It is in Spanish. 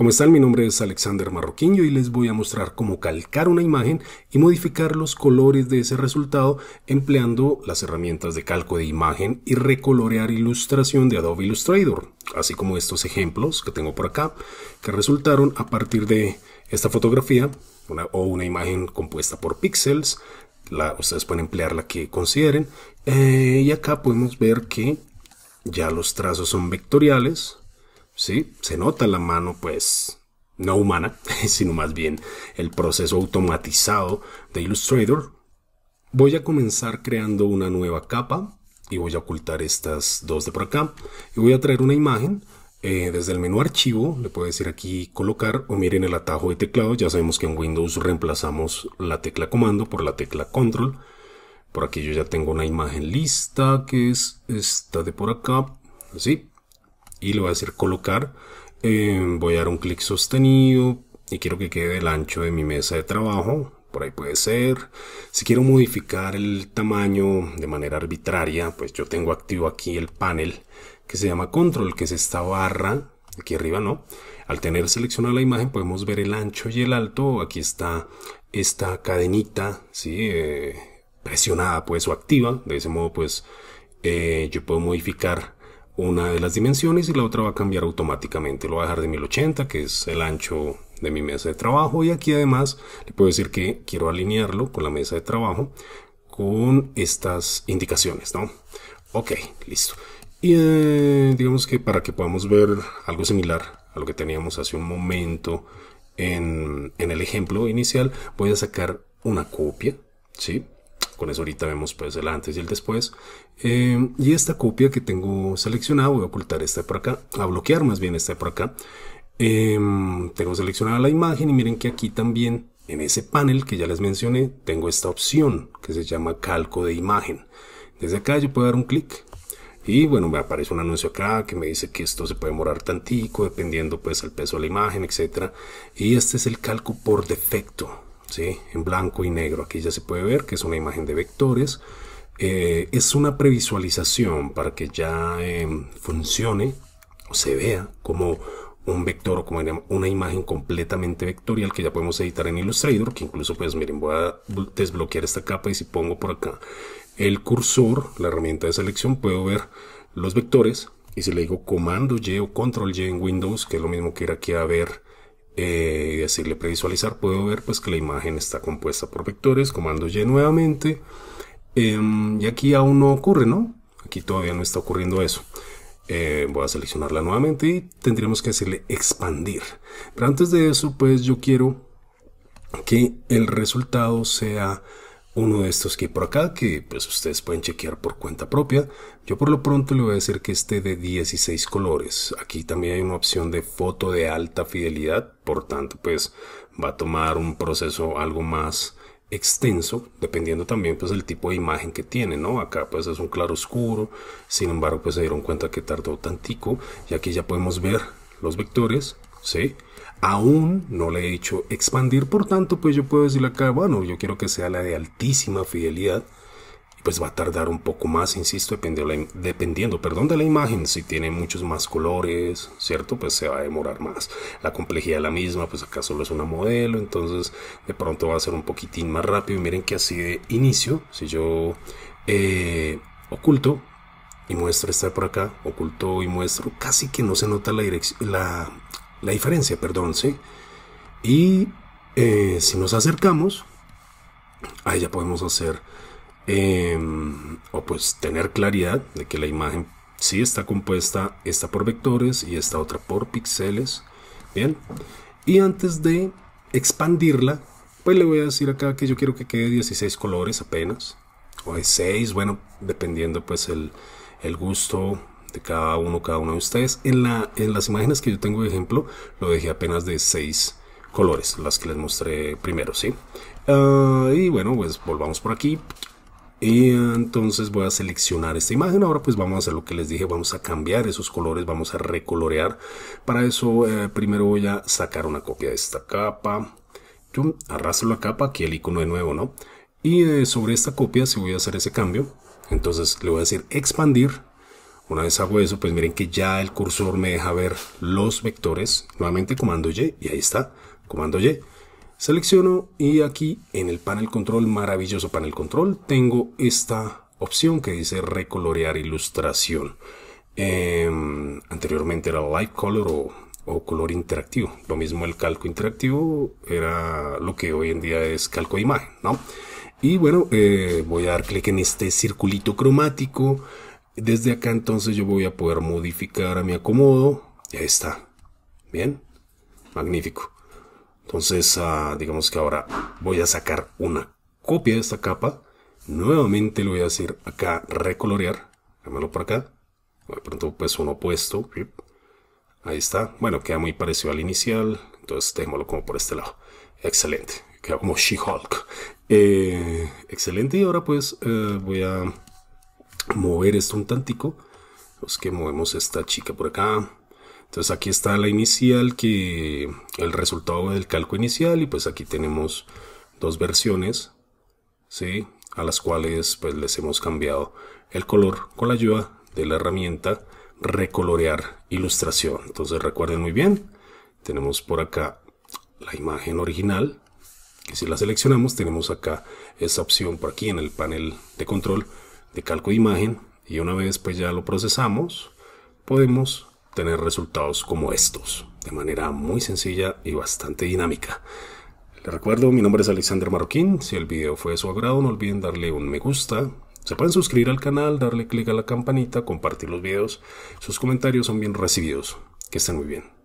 Como están? Mi nombre es Alexander Marroquinho y les voy a mostrar cómo calcar una imagen y modificar los colores de ese resultado empleando las herramientas de calco de imagen y recolorear ilustración de Adobe Illustrator, así como estos ejemplos que tengo por acá que resultaron a partir de esta fotografía o una imagen compuesta por píxeles. ustedes pueden emplear la que consideren eh, y acá podemos ver que ya los trazos son vectoriales ¿sí? Se nota la mano, pues, no humana, sino más bien el proceso automatizado de Illustrator. Voy a comenzar creando una nueva capa y voy a ocultar estas dos de por acá. Y voy a traer una imagen eh, desde el menú archivo, le puedo decir aquí colocar o miren el atajo de teclado. Ya sabemos que en Windows reemplazamos la tecla comando por la tecla control. Por aquí yo ya tengo una imagen lista que es esta de por acá. Así, y le voy a hacer colocar. Eh, voy a dar un clic sostenido y quiero que quede el ancho de mi mesa de trabajo. Por ahí puede ser. Si quiero modificar el tamaño de manera arbitraria, pues yo tengo activo aquí el panel que se llama control, que es esta barra. Aquí arriba no. Al tener seleccionada la imagen podemos ver el ancho y el alto. Aquí está esta cadenita, ¿sí? Eh, presionada pues o activa. De ese modo pues eh, yo puedo modificar una de las dimensiones y la otra va a cambiar automáticamente. Lo voy a dejar de 1080, que es el ancho de mi mesa de trabajo. Y aquí además le puedo decir que quiero alinearlo con la mesa de trabajo con estas indicaciones, ¿no? Ok, listo. Y eh, digamos que para que podamos ver algo similar a lo que teníamos hace un momento en, en el ejemplo inicial, voy a sacar una copia, ¿sí? Con eso ahorita vemos pues el antes y el después. Eh, y esta copia que tengo seleccionada, voy a ocultar esta por acá, a bloquear más bien esta por acá. Em, tengo seleccionada la imagen y miren que aquí también en ese panel que ya les mencioné tengo esta opción que se llama calco de imagen. Desde acá yo puedo dar un clic y bueno, me aparece un anuncio acá que me dice que esto se puede demorar tantico, dependiendo pues el peso de la imagen, etc. Y este es el calco por defecto en blanco y negro. Aquí ya se puede ver que es una imagen de vectores. Eh, es una previsualización para que ya em, funcione o se vea como un vector o como una imagen completamente vectorial que ya podemos editar en Illustrator, que incluso pues miren, voy a desbloquear esta capa y si pongo por acá el cursor, la herramienta de selección, puedo ver los vectores y si le digo comando Y o control Y en Windows, que es lo mismo que ir aquí a ver eh, y decirle previsualizar, puedo ver pues que la imagen está compuesta por vectores, comando Y nuevamente, em, y aquí aún no ocurre, ¿no? Aquí todavía no está ocurriendo eso. Eh, voy a seleccionarla nuevamente y tendríamos que decirle expandir. Pero antes de eso, pues yo quiero que el resultado sea uno de estos que hay por acá, que pues ustedes pueden chequear por cuenta propia. Yo por lo pronto le voy a decir que esté de 16 colores. Aquí también hay una opción de foto de alta fidelidad, por tanto pues va a tomar un proceso algo más extenso, dependiendo también pues el tipo de imagen que tiene, ¿no? Acá pues es un claro oscuro, sin embargo pues se dieron cuenta que tardó tantico y aquí ya podemos ver los vectores, ¿sí? sí aún no le he hecho expandir, por tanto, pues yo puedo decirle acá, bueno, yo quiero que sea la de altísima fidelidad, y pues va a tardar un poco más, insisto, dependiendo, dependiendo perdón, de la imagen, si tiene muchos más colores, ¿cierto? Pues se va a demorar más. La complejidad es la misma, pues acá solo es una modelo, entonces de pronto va a ser un poquitín más rápido, y miren que así de inicio, si yo eh, oculto, y muestro esta por acá, oculto y muestro, casi que no se nota la, la la diferencia, perdón, ¿sí? Y eh, si nos acercamos, ahí ya podemos hacer, em, o pues tener claridad de que la imagen sí está compuesta, esta por vectores y esta otra por píxeles, ¿bien? Y antes de expandirla, pues le voy a decir acá que yo quiero que quede 16 colores apenas, o de 6, bueno, dependiendo pues el, el gusto de cada uno, cada uno de ustedes. En, las imágenes que yo tengo de ejemplo, lo dejé apenas de seis colores, las que les mostré primero, ¿sí? Ah, y bueno, pues volvamos por aquí. Y entonces voy a seleccionar esta imagen. Ahora pues vamos a hacer lo que les dije, vamos a cambiar esos colores, vamos a recolorear. Para eso eh, primero voy a sacar una copia de esta capa. Yo arrastro la capa, aquí el icono de nuevo, ¿no? Y eh, sobre esta copia, si voy a hacer ese cambio, entonces le voy a decir expandir una vez hago eso, pues miren que ya el cursor me deja ver los vectores. Nuevamente comando Y y ahí está, comando Y. Selecciono y aquí en el panel control, maravilloso panel control, tengo esta opción que dice recolorear ilustración. Em, anteriormente era light color o, color interactivo. Lo mismo el calco interactivo era lo que hoy en día es calco de imagen, ¿no? Y bueno, eh, voy a dar clic en este circulito cromático. Desde acá entonces yo voy a poder modificar a mi acomodo. ahí está. Bien. Magnífico. Entonces, ah, digamos que ahora voy a sacar una copia de esta capa. Nuevamente lo voy a decir acá recolorear. Cámbialo por acá. De pronto pues uno opuesto. Ahí está. Bueno, queda muy parecido al inicial. Entonces dejémoslo como por este lado. Excelente. Queda como She-Hulk. Eh, excelente. Y ahora pues eh, voy a mover esto un tantico. es pues que movemos esta chica por acá. Entonces aquí está la inicial, que el resultado del calco inicial. Y pues aquí tenemos dos versiones, ¿sí? A las cuales pues les hemos cambiado el color con la ayuda de la herramienta recolorear ilustración. Entonces recuerden muy bien, tenemos por acá la imagen original. Y si la seleccionamos, tenemos acá esa opción por aquí en el panel de control de calco de imagen y una vez pues ya lo procesamos, podemos tener resultados como estos, de manera muy sencilla y bastante dinámica. Les recuerdo, mi nombre es Alexander Marroquín, si el video fue de su agrado no olviden darle un me gusta, se pueden suscribir al canal, darle clic a la campanita, compartir los videos, sus comentarios son bien recibidos, que estén muy bien.